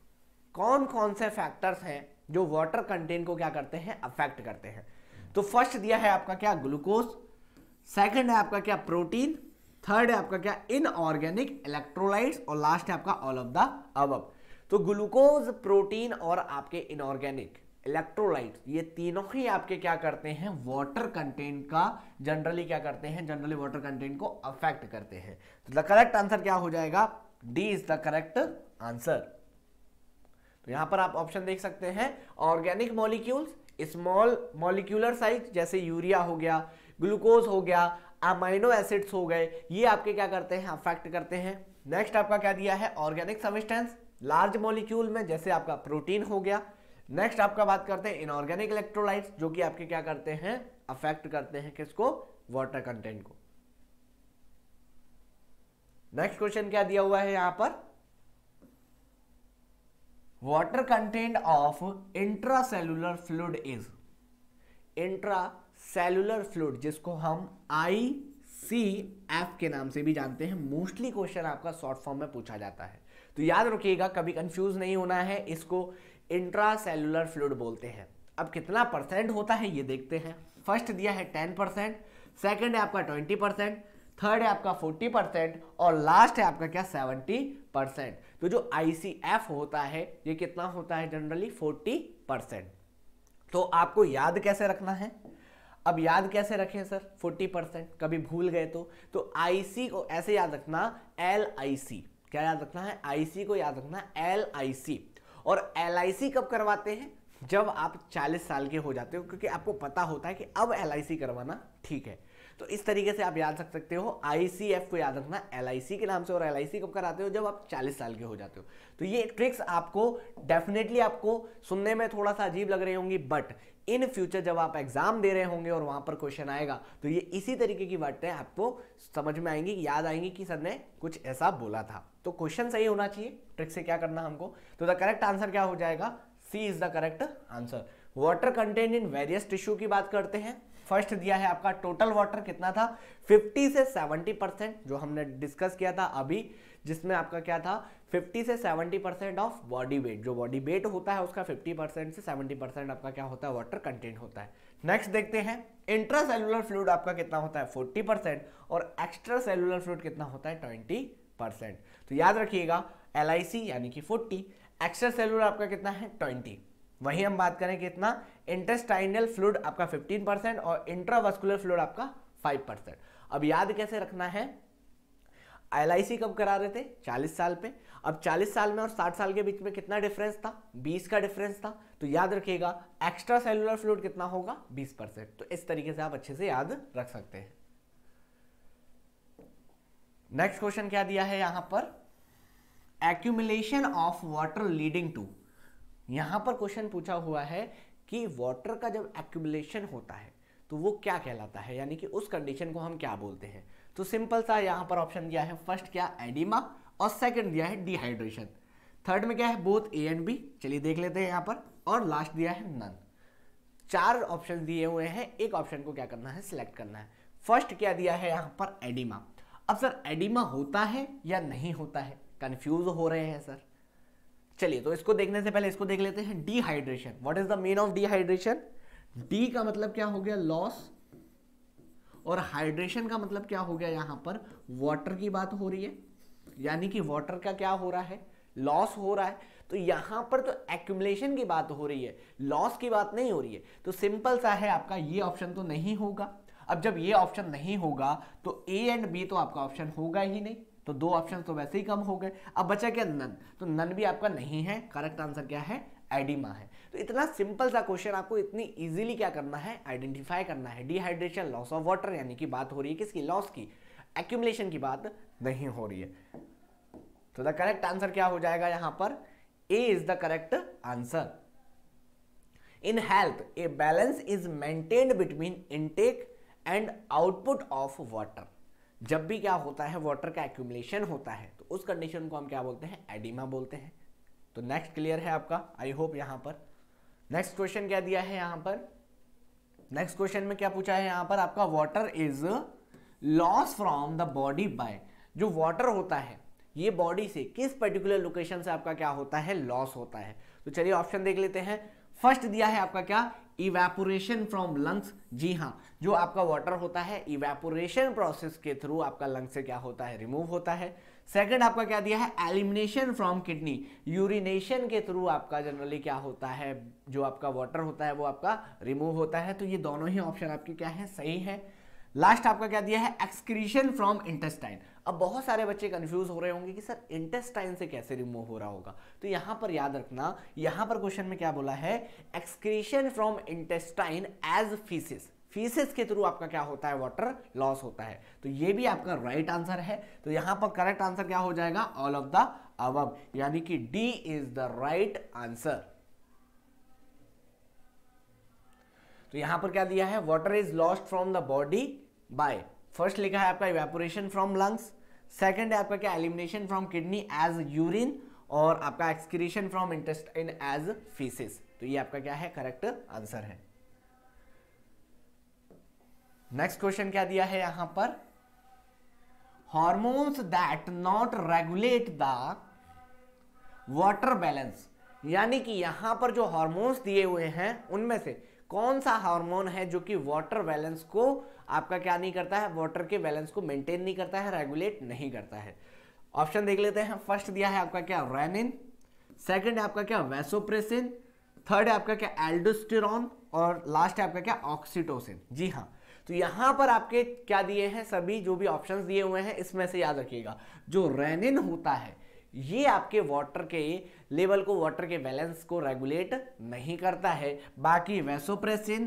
कौन कौन से फैक्टर्स हैं जो वाटर कंटेंट को क्या करते हैं अफेक्ट करते हैं तो फर्स्ट दिया है आपका क्या ग्लूकोज सेकंड है आपका क्या प्रोटीन थर्ड है आपका क्या इनऑर्गेनिक इलेक्ट्रोलाइट्स और लास्ट है आपका ऑल ऑफ द अब तो ग्लूकोज प्रोटीन और आपके इनऑर्गेनिक इलेक्ट्रोलाइट ये तीनों ही आपके क्या करते हैं वाटर कंटेंट का जनरली क्या करते हैं जनरली वाटर कंटेंट को अफेक्ट करते हैं तो द करेक्ट आंसर क्या हो जाएगा D is the correct answer तो यहां पर आप ऑप्शन देख सकते हैं organic molecules small molecular size जैसे यूरिया हो गया ग्लूकोज हो गया अमाइनो एसिड्स हो गए ये आपके क्या करते हैं अफेक्ट करते हैं नेक्स्ट आपका क्या दिया है ऑर्गेनिक सबिस्टेंस लार्ज मॉलिक्यूल में जैसे आपका प्रोटीन हो गया नेक्स्ट आपका बात करते हैं इनऑर्गेनिक इलेक्ट्रोलाइट्स जो कि आपके क्या करते हैं अफेक्ट करते हैं किसको वाटर कंटेंट को नेक्स्ट क्वेश्चन क्या दिया हुआ है यहां पर of intracellular fluid is intra intracellular fluid जिसको हम आई सी एफ के नाम से भी जानते हैं मोस्टली क्वेश्चन आपका शॉर्ट फॉर्म में पूछा जाता है तो याद रखिएगा कभी कंफ्यूज नहीं होना है इसको इंट्रासेलुलर फ्लूड बोलते हैं अब कितना परसेंट होता है ये देखते हैं फर्स्ट दिया है टेन परसेंट सेकेंड है आपका ट्वेंटी परसेंट थर्ड है आपका फोर्टी परसेंट और लास्ट है आपका क्या सेवेंटी परसेंट तो जो आई होता है ये कितना होता है जनरली फोर्टी परसेंट तो आपको याद कैसे रखना है अब याद कैसे रखें सर 40 परसेंट कभी भूल गए तो तो आईसी को ऐसे याद रखना एल आई सी क्या याद रखना है आईसी को याद रखना एल आई सी और एल आई सी कब करवाते हैं जब आप 40 साल के हो जाते हो क्योंकि आपको पता होता है कि अब एल आई सी करवाना ठीक है तो इस तरीके से आप याद रख सकते हो आईसीएफ को याद रखना एल के नाम से और एल कब कराते हो जब आप 40 साल के हो जाते हो तो ये ट्रिक्स आपको डेफिनेटली आपको सुनने में थोड़ा सा अजीब लग रही होंगी बट इन फ्यूचर जब आप एग्जाम दे रहे होंगे और वहां पर क्वेश्चन आएगा तो ये इसी तरीके की बातें आपको समझ में आएंगी याद आएंगी कि सर ने कुछ ऐसा बोला था तो क्वेश्चन सही होना चाहिए ट्रिक से क्या करना हमको तो द करेक्ट आंसर क्या हो जाएगा C is the correct answer water content in various tissue की बात करते हैं फर्स्ट दिया है आपका टोटल वाटर कितना था 50 से 70 परसेंट जो हमने डिस्कस किया था अभी जिसमें आपका क्या था 50 से 70 परसेंट ऑफ बॉडी वेट जो बॉडी वेट होता है उसका 50 परसेंट से 70 परसेंट आपका क्या होता है वाटर कंटेंट होता है नेक्स्ट देखते हैं इंट्रा सेलुलर फ्लूड आपका कितना होता है 40 परसेंट और एक्स्ट्रा सेलुलर फ्लूड कितना होता है 20 परसेंट तो याद रखिएगा एल यानी कि 40 एक्स्ट्रा सेलुलर आपका कितना है ट्वेंटी वहीं हम बात करें कितना इंटेस्टाइनल फ्लूड आपका 15 परसेंट और इंट्रावास्कुलर फ्लूड आपका 5 परसेंट अब याद कैसे रखना है एल कब करा रहे थे 40 साल पे अब 40 साल में और 60 साल के बीच में कितना डिफरेंस था 20 का डिफरेंस था तो याद रखिएगा एक्स्ट्रा सेलुलर फ्लूड कितना होगा 20 परसेंट तो इस तरीके से आप अच्छे से याद रख सकते हैं नेक्स्ट क्वेश्चन क्या दिया है यहां पर accumulation of water leading to यहाँ पर क्वेश्चन पूछा हुआ है कि वाटर का जब एक्यूबुलेशन होता है तो वो क्या कहलाता है यानी कि उस कंडीशन को हम क्या बोलते हैं तो सिंपल सा यहाँ पर ऑप्शन दिया है फर्स्ट क्या एडिमा और सेकंड दिया है डिहाइड्रेशन थर्ड में क्या है बोथ ए एंड बी चलिए देख लेते हैं यहाँ पर और लास्ट दिया है नन चार ऑप्शन दिए हुए हैं एक ऑप्शन को क्या करना है सिलेक्ट करना है फर्स्ट क्या दिया है यहाँ पर एडिमा अब सर एडिमा होता है या नहीं होता है कन्फ्यूज हो रहे हैं सर चलिए तो इसको देखने से पहले इसको देख लेते हैं dehydration what is the mean of dehydration D का मतलब क्या हो गया लॉस और हाइड्रेशन का मतलब क्या हो गया यहां पर वाटर की बात हो रही है यानी कि वाटर का क्या हो रहा है लॉस हो रहा है तो यहां पर तो एक्यूमलेशन की बात हो रही है लॉस की बात नहीं हो रही है तो सिंपल सा है आपका ये ऑप्शन तो नहीं होगा अब जब ये ऑप्शन नहीं होगा तो ए एंड बी तो आपका ऑप्शन होगा ही नहीं तो दो ऑप्शन तो वैसे ही कम हो गए अब बचा क्या नन तो नन भी आपका नहीं है करेक्ट आंसर क्या है एडिमा है तो इतना सिंपल सा क्वेश्चन आपको इतनी इजीली क्या करना है आइडेंटिफाई करना है डिहाइड्रेशन लॉस ऑफ वाटर यानी कि बात हो रही है किसकी लॉस की एक्यूमलेशन की बात नहीं हो रही है तो द करेक्ट आंसर क्या हो जाएगा यहां पर A is the correct answer in health a balance is maintained between intake and output of water जब भी क्या होता है वाटर का एक्यूमलेशन होता है तो उस कंडीशन को हम क्या बोलते हैं एडिमा बोलते हैं तो नेक्स्ट क्लियर है आपका आई होप यहाँ पर नेक्स्ट क्वेश्चन क्या दिया है यहाँ पर नेक्स्ट क्वेश्चन में क्या पूछा है यहाँ पर आपका water is loss from the body by जो वाटर होता है ये बॉडी से किस पर्टिकुलर लोकेशन से आपका क्या होता है लॉस होता है तो चलिए ऑप्शन देख लेते हैं फर्स्ट दिया है आपका क्या इवेपोरेशन फ्रॉम लंग्स जी हाँ जो आपका वाटर होता है इवेपोरेशन प्रोसेस के थ्रू आपका लंग्स से क्या होता है रिमूव होता है सेकंड आपका क्या दिया है एलिमिनेशन फ्रॉम किडनी यूरिनेशन के थ्रू आपका जनरली क्या होता है जो आपका वाटर होता है वो आपका रिमूव होता है तो ये दोनों ही ऑप्शन आपके क्या है सही है लास्ट आपका क्या दिया है एक्सक्रीशन फ्रॉम इंटेस्टाइन अब बहुत सारे बच्चे कंफ्यूज हो रहे होंगे कि सर इंटेस्टाइन से कैसे रिमूव हो रहा होगा तो यहां पर याद रखना यहां पर क्वेश्चन में क्या बोला है excretion from intestine as faeces faeces के थ्रू आपका क्या होता है वाटर लॉस होता है तो ये भी आपका राइट right आंसर है तो यहां पर करेक्ट आंसर क्या हो जाएगा ऑल ऑफ द अवब यानी कि D is the right answer तो यहां पर क्या दिया है water is lost from the body by first लिखा है आपका इवेपोरेशन फ्रॉम लंग्स सेकंड है आपका क्या elimination from kidney as urine और आपका excretion from intestine as faeces तो ये आपका क्या है करेक्ट आंसर है नेक्स्ट क्वेश्चन क्या दिया है यहां पर hormones that not regulate the water balance यानी कि यहां पर जो हॉर्मोन्स दिए हुए हैं उनमें से कौन सा हार्मोन है जो कि वाटर बैलेंस को आपका क्या नहीं करता है वाटर के बैलेंस को मेंटेन नहीं करता है रेगुलेट नहीं करता है ऑप्शन देख लेते हैं फर्स्ट दिया है आपका क्या रेनिन सेकंड है आपका क्या वेसोप्रेसिन थर्ड है आपका क्या एल्डोस्टेरॉन और लास्ट है आपका क्या ऑक्सीटोसिन जी हाँ तो यहां पर आपके क्या दिए हैं सभी जो भी ऑप्शन दिए हुए हैं इसमें से याद रखिएगा जो रेनिन होता है ये आपके वाटर के लेवल को वाटर के बैलेंस को रेगुलेट नहीं करता है बाकी वेसोप्रेसिन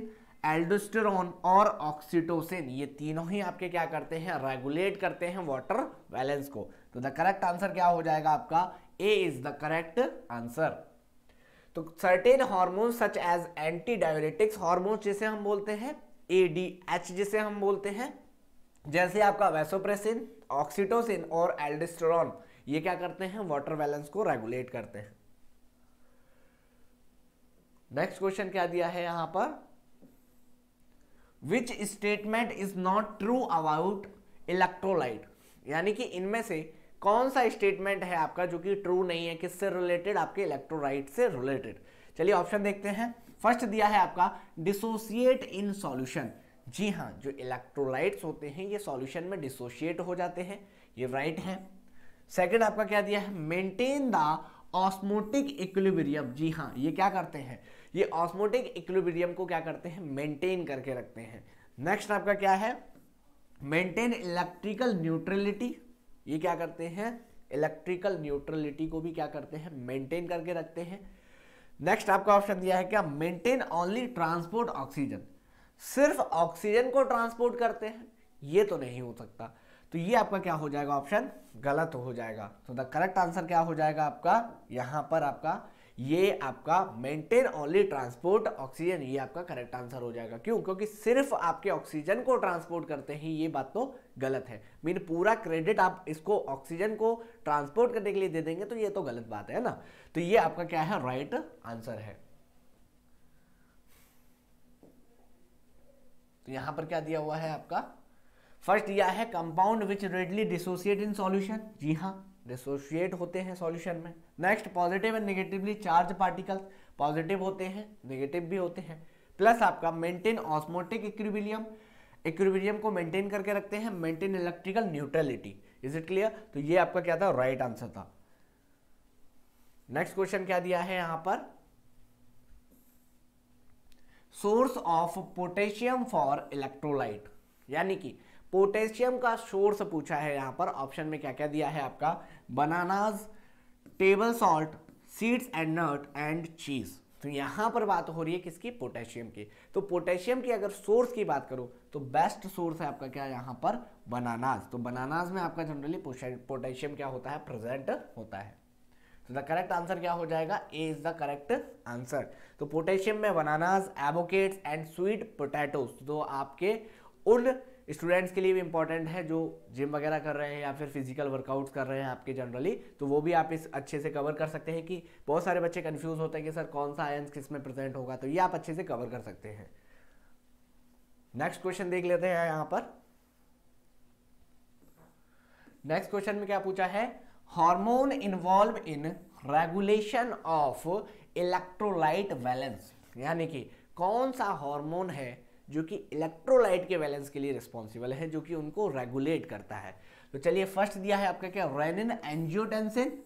एल्डोस्टर और ऑक्सीटोसिन ये तीनों ही आपके क्या करते हैं रेगुलेट करते हैं वाटर बैलेंस को तो द करेक्ट आंसर क्या हो जाएगा आपका A is the correct answer तो certain hormone such as anti diuretics hormone जिसे हम बोलते हैं ए डी एच जिसे हम बोलते हैं जैसे आपका वेसोप्रेसिन ऑक्सीटोसिन और एल्डोस्टर ये क्या करते हैं वाटर बैलेंस को रेगुलेट करते हैं नेक्स्ट क्वेश्चन क्या दिया है यहां पर which statement is not true about electrolyte यानी कि इनमें से कौन सा स्टेटमेंट है आपका जो कि ट्रू नहीं है किससे रिलेटेड आपके इलेक्ट्रोलाइट से रिलेटेड चलिए ऑप्शन देखते हैं फर्स्ट दिया है आपका डिसोसिएट इन सॉल्यूशन जी हाँ जो इलेक्ट्रोलाइट्स होते हैं ये सॉल्यूशन में डिसोशिएट हो जाते हैं ये राइट है सेकंड आपका क्या दिया है मेंटेन द ऑस्मोटिक इक्विलिब्रियम जी हाँ ये क्या करते हैं ये ऑस्मोटिक इक्विलिब्रियम को क्या करते हैं मेंटेन करके रखते हैं नेक्स्ट आपका क्या है मेंटेन इलेक्ट्रिकल न्यूट्रलिटी ये क्या करते हैं इलेक्ट्रिकल न्यूट्रलिटी को भी क्या करते हैं मेंटेन करके रखते हैं नेक्स्ट आपका ऑप्शन दिया है क्या मेंटेन ओनली ट्रांसपोर्ट ऑक्सीजन सिर्फ ऑक्सीजन को ट्रांसपोर्ट करते हैं ये तो नहीं हो सकता तो ये आपका क्या हो जाएगा ऑप्शन गलत हो जाएगा तो द करेक्ट आंसर क्या हो जाएगा आपका यहां पर आपका ये आपका मेंटेन ओनली ट्रांसपोर्ट ऑक्सीजन ये आपका करेक्ट आंसर हो जाएगा क्यों क्योंकि सिर्फ आपके ऑक्सीजन को ट्रांसपोर्ट करते हैं ये बात तो गलत है मीन पूरा क्रेडिट आप इसको ऑक्सीजन को ट्रांसपोर्ट करने के लिए दे देंगे तो ये तो गलत बात है ना तो ये आपका क्या है राइट right आंसर है तो यहां पर क्या दिया हुआ है आपका फर्स्ट यह है compound which readily dissociate in solution जी हाँ डिसोशिएट होते हैं सॉल्यूशन में next positive and negatively charge particles positive होते हैं नेगेटिव भी होते हैं प्लस आपका मेंटेन ऑस्मोटिक इक्विबिलियम इक्विबिलियम को मेंटेन करके रखते हैं maintain electrical neutrality is it clear तो ये आपका क्या था राइट right आंसर था नेक्स्ट क्वेश्चन क्या दिया है यहां पर source of potassium for electrolyte यानी कि पोटेशियम का सोर्स पूछा है यहां पर ऑप्शन में क्या क्या दिया है आपका bananas table salt seeds and nut and cheese तो यहां पर बात हो रही है किसकी पोटेशियम की तो पोटेशियम की अगर सोर्स की बात करो तो बेस्ट सोर्स है आपका क्या यहां पर बनानाज तो बनानाज में आपका जनरली पोटेशियम क्या होता है प्रेजेंट होता है तो द करेक्ट आंसर क्या हो जाएगा A is the correct answer तो पोटेशियम में bananas avocados and sweet potatoes तो आपके उन स्टूडेंट्स के लिए भी इंपॉर्टेंट है जो जिम वगैरह कर रहे हैं या फिर फिजिकल वर्कआउट्स कर रहे हैं आपके जनरली तो वो भी आप इस अच्छे से कवर कर सकते हैं कि बहुत सारे बच्चे कन्फ्यूज होते हैं कि सर कौन सा आयंस किस में प्रेजेंट होगा तो ये आप अच्छे से कवर कर सकते हैं नेक्स्ट क्वेश्चन देख लेते हैं यहाँ पर नेक्स्ट क्वेश्चन में क्या पूछा है hormone involve in regulation of electrolyte balance यानी कि कौन सा हार्मोन है जो कि इलेक्ट्रोलाइट के बैलेंस के लिए रिस्पॉन्सिबल है जो कि उनको रेगुलेट करता है तो चलिए फर्स्ट दिया है आपका क्या रेनिन एंजियोटेंसिन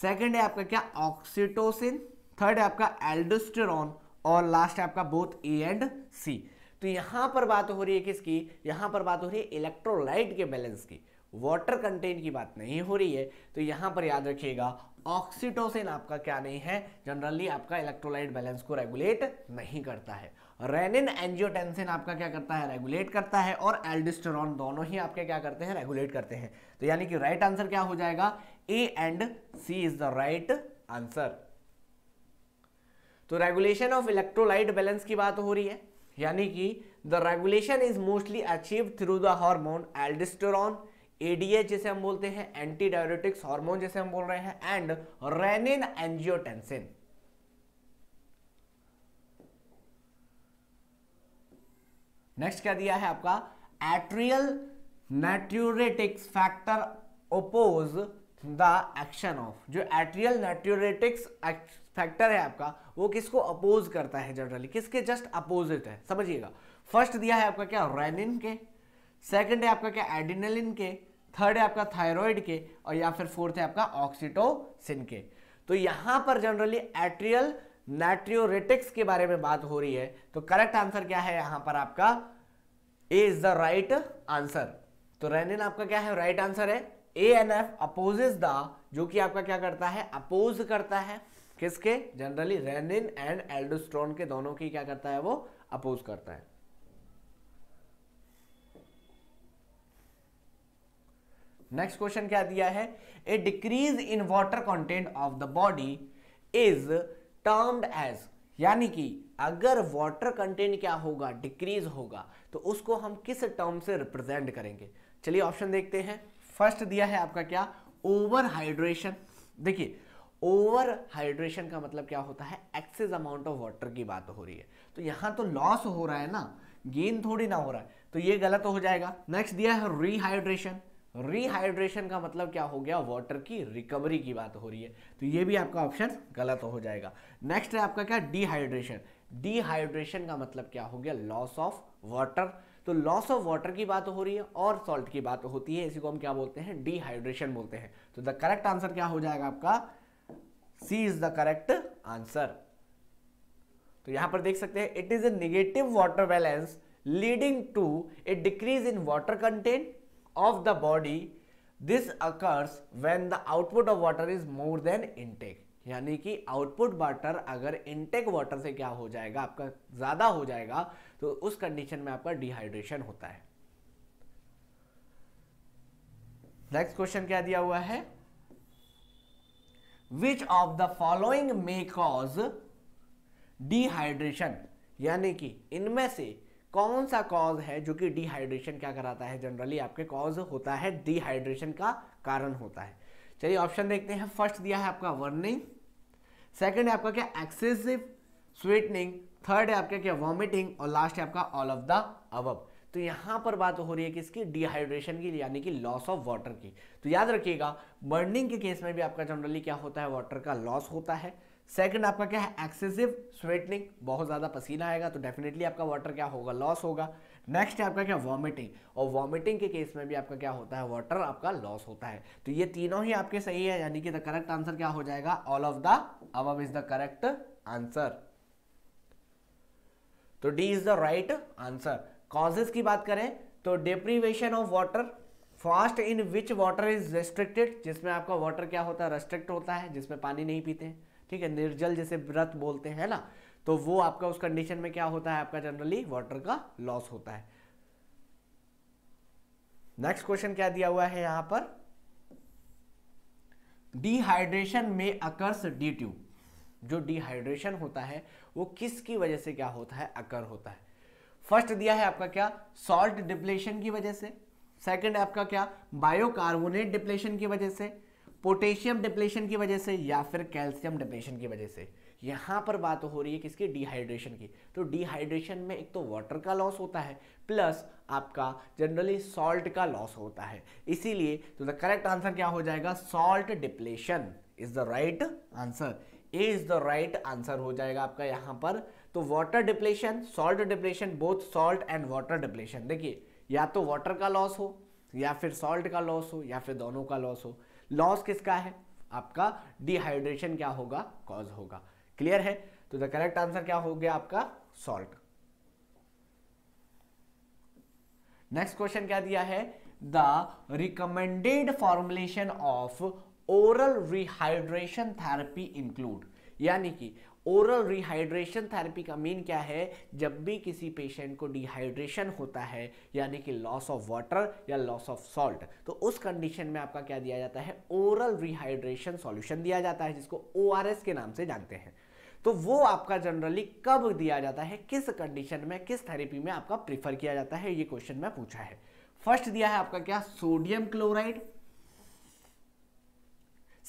सेकेंड है आपका क्या ऑक्सीटोसिन थर्ड है आपका एल्डोस्टेरॉन और लास्ट है आपका बोथ ए एंड सी तो यहाँ पर बात हो रही है किसकी यहाँ पर बात हो रही है इलेक्ट्रोलाइट के बैलेंस की वाटर कंटेंट की बात नहीं हो रही है तो यहाँ पर याद रखिएगा ऑक्सीटोसिन आपका क्या नहीं है जनरली आपका इलेक्ट्रोलाइट बैलेंस को रेगुलेट नहीं करता है रेनिन एंजियोटेंसिन आपका क्या करता है रेगुलेट करता है और एल्डिस्टेरॉन दोनों ही आपके क्या करते हैं रेगुलेट करते हैं तो यानी कि राइट आंसर क्या हो जाएगा A and C is the right answer तो रेगुलेशन ऑफ इलेक्ट्रोलाइट बैलेंस की बात हो रही है यानी कि the regulation is mostly achieve through the hormone aldosterone ADH जैसे हम बोलते हैं एंटी डायोरेटिक्स हार्मोन जैसे हम बोल रहे हैं एंड रेनिन एंजियोटेंसिन नेक्स्ट क्या दिया है आपका atrial natriuretics factor oppose the action of जो एट्रियल नेट्यूरेटिक्स फैक्टर है आपका वो किसको अपोज करता है जनरली किसके जस्ट अपोजिट है समझिएगा फर्स्ट दिया है आपका क्या रेनिन के सेकंड है आपका क्या एडिनलिन के थर्ड है आपका थायराइड के और या फिर फोर्थ है आपका ऑक्सीटोसिन के तो यहां पर जनरली एट्रियल नाइट्रियोरेटिक्स के बारे में बात हो रही है तो करेक्ट आंसर क्या है यहां पर आपका A is the right answer तो रेनिन आपका क्या है राइट right आंसर है A N F opposes the जो कि आपका क्या करता है अपोज करता है किसके जनरली रेनिन एंड एल्डोस्ट्रॉन के दोनों की क्या करता है वो अपोज करता है नेक्स्ट क्वेश्चन क्या दिया है a decrease in water content of the body is termed as यानी कि अगर वाटर कंटेंट क्या होगा डिक्रीज होगा तो उसको हम किस टर्म से रिप्रेजेंट करेंगे चलिए ऑप्शन देखते हैं फर्स्ट दिया है आपका क्या ओवर हाइड्रेशन देखिए ओवर हाइड्रेशन का मतलब क्या होता है एक्सेस अमाउंट ऑफ वाटर की बात हो रही है तो यहां तो लॉस हो रहा है ना गेन थोड़ी ना हो रहा है तो ये गलत हो जाएगा नेक्स्ट दिया है रिहाइड्रेशन रिहाइड्रेशन का मतलब क्या हो गया वाटर की रिकवरी की बात हो रही है तो ये भी आपका ऑप्शन गलत हो जाएगा नेक्स्ट है आपका क्या डिहाइड्रेशन डिहाइड्रेशन का मतलब क्या हो गया लॉस ऑफ वाटर तो लॉस ऑफ वाटर की बात हो रही है और सॉल्ट की बात होती है इसी को हम क्या बोलते हैं डिहाइड्रेशन बोलते हैं तो द करेक्ट आंसर क्या हो जाएगा आपका C is the correct answer तो यहां पर देख सकते हैं it is a negative water balance leading to a decrease in water content of the body this occurs when the output of water is more than intake यानी कि output water अगर intake water से क्या हो जाएगा आपका ज़्यादा हो जाएगा तो उस कंडीशन में आपका डिहाइड्रेशन होता है नेक्स्ट क्वेश्चन क्या दिया हुआ है which of the following may cause dehydration यानी कि इनमें से कौन सा कॉज है जो कि डिहाइड्रेशन क्या कराता है जनरली आपके कॉज होता है डिहाइड्रेशन का कारण होता है चलिए ऑप्शन देखते हैं फर्स्ट दिया है आपका वर्निंग सेकंड है आपका क्या एक्सेसिव स्वीटनिंग थर्ड है आपका क्या वॉमिटिंग और लास्ट है आपका ऑल ऑफ द अवब तो यहां पर बात हो रही है किसकी डिहाइड्रेशन की यानी कि लॉस ऑफ वाटर की तो याद रखिएगा बर्निंग के केस में भी आपका जनरली क्या होता है वाटर का लॉस होता है सेकंड आपका क्या है एक्सेसिव स्वेटनिंग बहुत ज़्यादा पसीना आएगा तो डेफिनेटली आपका वाटर क्या होगा लॉस होगा नेक्स्ट है आपका क्या वॉमिटिंग और वॉमिटिंग के केस में भी आपका क्या होता है वाटर आपका लॉस होता है तो ये तीनों ही आपके सही है यानी कि द करेक्ट आंसर क्या हो जाएगा all of the above is the correct answer तो D is the right answer causes की बात करें तो deprivation of water fast in which water is restricted जिसमें आपका वाटर क्या होता है रेस्ट्रिक्ट होता है जिसमें पानी नहीं पीते हैं ठीक है निर्जल जैसे व्रत बोलते हैं ना तो वो आपका उस कंडीशन में क्या होता है आपका जनरली वाटर का लॉस होता है नेक्स्ट क्वेश्चन क्या दिया हुआ है यहां पर डिहाइड्रेशन में अकर्स डी ट्यू जो डिहाइड्रेशन होता है वो किसकी वजह से क्या होता है अकर होता है फर्स्ट दिया है आपका क्या सॉल्ट डिप्लेशन की वजह से सेकंड आपका क्या बायोकार्बोनेट डिप्लेशन की वजह से पोटेशियम डिप्लेशन की वजह से या फिर कैल्शियम डिप्लेशन की वजह से यहाँ पर बात हो रही है किसकी डिहाइड्रेशन की तो डिहाइड्रेशन में एक तो वाटर का लॉस होता है प्लस आपका जनरली सॉल्ट का लॉस होता है इसीलिए तो द करेक्ट आंसर क्या हो जाएगा salt depletion is the right answer A is the right answer हो जाएगा आपका यहाँ पर तो water depletion salt depletion both salt and water depletion देखिए या तो वाटर का लॉस हो या फिर सॉल्ट का लॉस हो या फिर दोनों का लॉस हो लॉस किसका है आपका डिहाइड्रेशन क्या होगा कॉज होगा क्लियर है तो द करेक्ट आंसर क्या हो गया आपका सॉल्ट नेक्स्ट क्वेश्चन क्या दिया है the recommended formulation of oral rehydration therapy include यानी कि ओरल रिहाइड्रेशन थेरेपी का मीन क्या है जब भी किसी पेशेंट को डिहाइड्रेशन होता है यानी कि लॉस ऑफ वाटर या लॉस ऑफ सॉल्ट तो उस कंडीशन में आपका क्या दिया जाता है ओरल रिहाइड्रेशन सॉल्यूशन दिया जाता है जिसको ओ के नाम से जानते हैं तो वो आपका जनरली कब दिया जाता है किस कंडीशन में किस थेरेपी में आपका प्रीफर किया जाता है ये क्वेश्चन में पूछा है फर्स्ट दिया है आपका क्या सोडियम क्लोराइड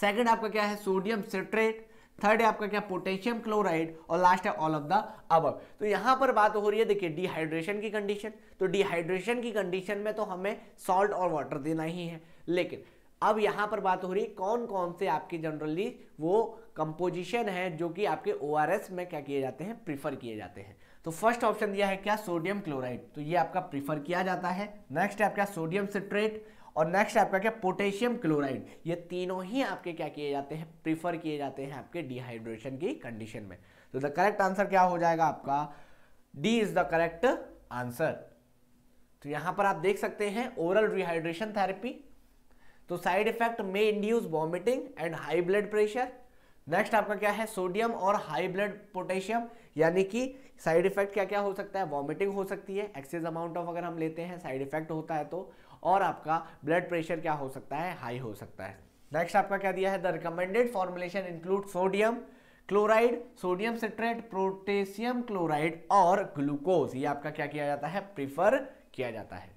सेकंड आपका क्या है सोडियम सिट्रेट थर्ड है आपका क्या पोटेशियम क्लोराइड और लास्ट है ऑल ऑफ द अब तो यहाँ पर बात हो रही है देखिए डिहाइड्रेशन की कंडीशन तो डिहाइड्रेशन की कंडीशन में तो हमें सॉल्ट और वाटर देना ही है लेकिन अब यहाँ पर बात हो रही है कौन कौन से आपके जनरली वो कंपोजिशन है जो कि आपके ओ में क्या किए जाते हैं प्रीफर किए जाते हैं तो फर्स्ट ऑप्शन दिया है क्या सोडियम क्लोराइड तो ये आपका प्रीफर किया जाता है नेक्स्ट है आपका सोडियम सिट्रेट और नेक्स्ट आपका क्या पोटेशियम क्लोराइड ये तीनों ही आपके क्या किए जाते हैं प्रीफर किए जाते हैं आपके डिहाइड्रेशन की कंडीशन में तो द करेक्ट आंसर क्या हो जाएगा आपका D is the correct answer तो यहां पर आप देख सकते हैं ओरल रिहाइड्रेशन थेरेपी तो साइड इफेक्ट में induce vomiting and high blood pressure next आपका क्या है सोडियम और हाई ब्लड पोटेशियम यानी कि साइड इफेक्ट क्या क्या हो सकता है वॉमिटिंग हो सकती है एक्सेस अमाउंट ऑफ अगर हम लेते हैं साइड इफेक्ट होता है तो और आपका ब्लड प्रेशर क्या हो सकता है हाई हो सकता है नेक्स्ट आपका क्या दिया है the recommended formulation include sodium chloride sodium citrate potassium chloride और ग्लूकोज ये आपका क्या किया जाता है प्रिफर किया जाता है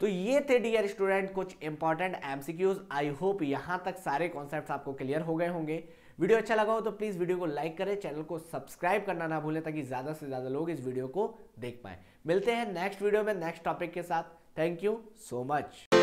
तो ये थे डियर स्टूडेंट कुछ इंपॉर्टेंट एमसीक्यूज आई होप यहां तक सारे कॉन्सेप्ट आपको क्लियर हो गए होंगे वीडियो अच्छा लगा हो तो प्लीज़ वीडियो को लाइक करें चैनल को सब्सक्राइब करना ना भूलें ताकि ज़्यादा से ज़्यादा लोग इस वीडियो को देख पाए मिलते हैं नेक्स्ट वीडियो में नेक्स्ट टॉपिक के साथ Thank you so much.